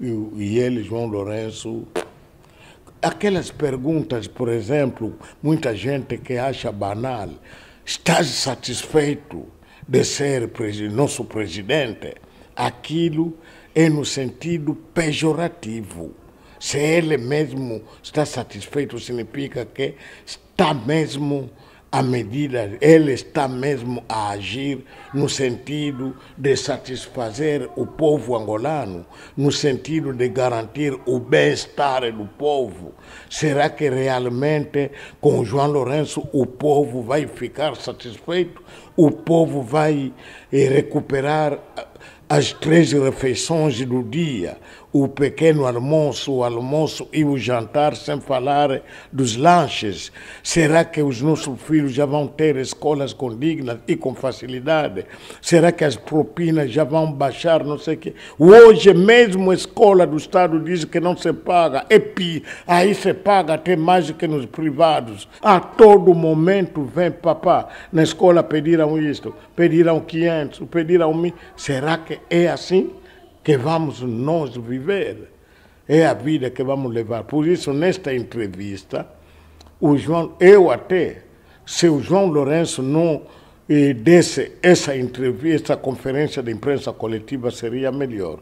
e ele, João Lourenço. Aquelas perguntas, por exemplo, muita gente que acha banal. Estás satisfeito de ser nosso presidente? Aquilo é no sentido pejorativo. Se ele mesmo está satisfeito, significa que está mesmo à medida, ele está mesmo a agir no sentido de satisfazer o povo angolano, no sentido de garantir o bem-estar do povo. Será que realmente com o João Lourenço o povo vai ficar satisfeito? O povo vai eh, recuperar as três refeições do dia, o pequeno almoço, o almoço e o jantar, sem falar dos lanches. Será que os nossos filhos já vão ter escolas com dignas e com facilidade? Será que as propinas já vão baixar? Não sei o quê. Hoje mesmo a escola do Estado diz que não se paga. EPI, aí se paga até mais que nos privados. A todo momento vem papá. Na escola pediram isto, pediram 500, pediram 1000. Será que é assim que vamos nós viver. É a vida que vamos levar. Por isso, nesta entrevista, o João, eu até, se o João Lourenço não eh, desse essa entrevista, essa conferência de imprensa coletiva, seria melhor.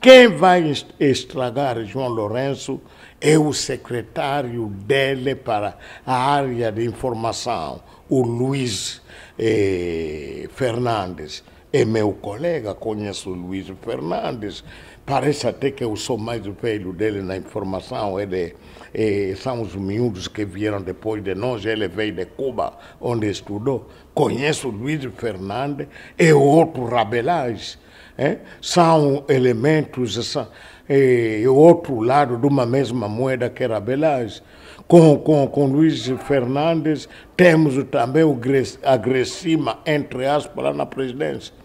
Quem vai estragar João Lourenço é o secretário dele para a área de informação, o Luiz eh, Fernandes é meu colega, conheço o Luiz Fernandes, parece até que eu sou mais velho dele na informação, ele é, é, são os miúdos que vieram depois de nós, ele veio de Cuba, onde estudou. Conheço o Luiz Fernandes e outro Rabelais, é? são elementos, são, é, outro lado de uma mesma moeda que Rabelais com, com, com Luiz Fernandes, temos também o Agressima, entre aspas, lá na presidência.